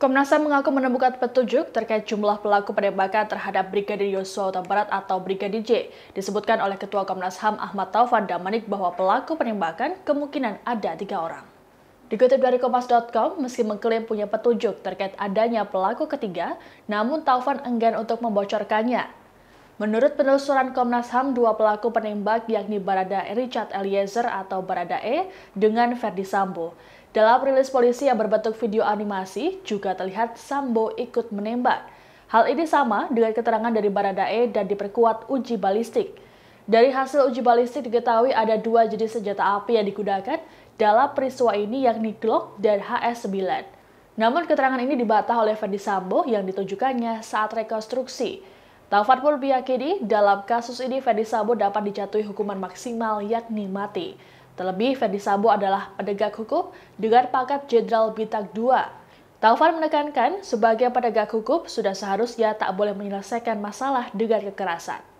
Komnas HAM mengaku menemukan petunjuk terkait jumlah pelaku penembakan terhadap Brigadir Yosua Huta Barat atau Brigadir J. Disebutkan oleh Ketua Komnas HAM Ahmad Taufan Damanik bahwa pelaku penembakan kemungkinan ada tiga orang. Dikutip dari Kompas.com, meski mengklaim punya petunjuk terkait adanya pelaku ketiga, namun Taufan enggan untuk membocorkannya. Menurut penelusuran Komnas HAM, dua pelaku penembak yakni Barada Richard Eliezer atau Barada E dengan Ferdi Sambo. Dalam rilis polisi yang berbentuk video animasi, juga terlihat Sambo ikut menembak. Hal ini sama dengan keterangan dari Barada E dan diperkuat uji balistik. Dari hasil uji balistik diketahui ada dua jenis senjata api yang digunakan dalam peristiwa ini yakni Glock dan HS-9. Namun keterangan ini dibantah oleh Ferdi Sambo yang ditunjukkannya saat rekonstruksi. Taufan pun meyakini dalam kasus ini Fendi Sabo dapat dijatuhi hukuman maksimal yakni mati. Terlebih Fendi Sabo adalah penegak hukum dengan pangkat Jenderal Bintang 2. Taufan menekankan sebagai penegak hukum sudah seharusnya tak boleh menyelesaikan masalah dengan kekerasan.